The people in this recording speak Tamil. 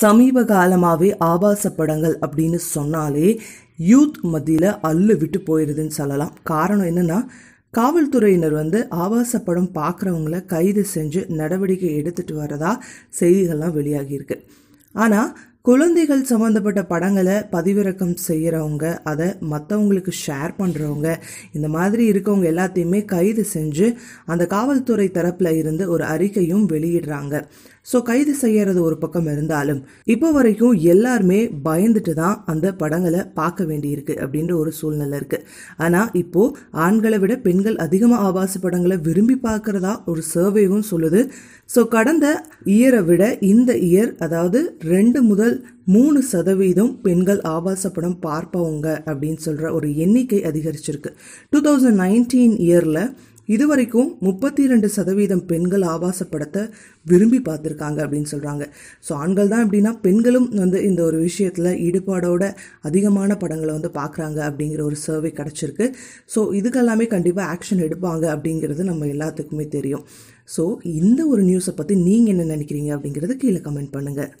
சமீப காலமாகவே ஆபாச படங்கள் அப்படின்னு சொன்னாலே யூத் மத்தியில் அள்ளு விட்டு போயிடுதுன்னு சொல்லலாம் காரணம் என்னென்னா காவல்துறையினர் வந்து ஆபாச படம் பார்க்குறவங்கள கைது செஞ்சு நடவடிக்கை எடுத்துகிட்டு வரதா செய்திகள்லாம் வெளியாகியிருக்கு ஆனால் குழந்தைகள் சம்மந்தப்பட்ட படங்களை பதிவிறக்கம் செய்கிறவங்க அதை மற்றவங்களுக்கு ஷேர் பண்ணுறவங்க இந்த மாதிரி இருக்கவங்க எல்லாத்தையுமே கைது செஞ்சு அந்த காவல்துறை தரப்பில் இருந்து ஒரு அறிக்கையும் வெளியிடுறாங்க ஸோ கைது செய்யறது ஒரு பக்கம் இருந்தாலும் இப்போ வரைக்கும் எல்லாருமே பயந்துட்டு தான் அந்த படங்களை பார்க்க வேண்டியிருக்கு அப்படின்ற ஒரு சூழ்நிலை இருக்கு ஆனால் இப்போ ஆண்களை விட பெண்கள் அதிகமாக ஆபாச படங்களை விரும்பி பார்க்கறதா ஒரு சர்வேவும் சொல்லுது ஸோ கடந்த இயரை விட இந்த இயர் அதாவது ரெண்டு முதல் மக்கள் மூணு சதவீதம் பெண்கள் ஆபாச படம் பார்ப்பவங்க அப்படின்னு சொல்கிற ஒரு எண்ணிக்கை அதிகரிச்சிருக்கு டூ தௌசண்ட் நைன்டீன் இயரில் இதுவரைக்கும் முப்பத்தி ரெண்டு சதவீதம் பெண்கள் ஆபாச படத்தை விரும்பி பார்த்துருக்காங்க அப்படின்னு சொல்கிறாங்க ஸோ ஆண்கள் தான் எப்படின்னா பெண்களும் வந்து இந்த ஒரு விஷயத்தில் ஈடுபாடோட அதிகமான படங்களை வந்து பார்க்குறாங்க அப்படிங்கிற ஒரு சர்வே கிடச்சிருக்கு ஸோ இதுக்கெல்லாமே கண்டிப்பாக ஆக்ஷன் எடுப்பாங்க அப்படிங்கிறது நம்ம எல்லாத்துக்குமே தெரியும் ஸோ இந்த ஒரு நியூஸை பற்றி நீங்கள் என்ன நினைக்கிறீங்க அப்படிங்கிறது கீழே கமெண்ட் பண்ணுங்கள்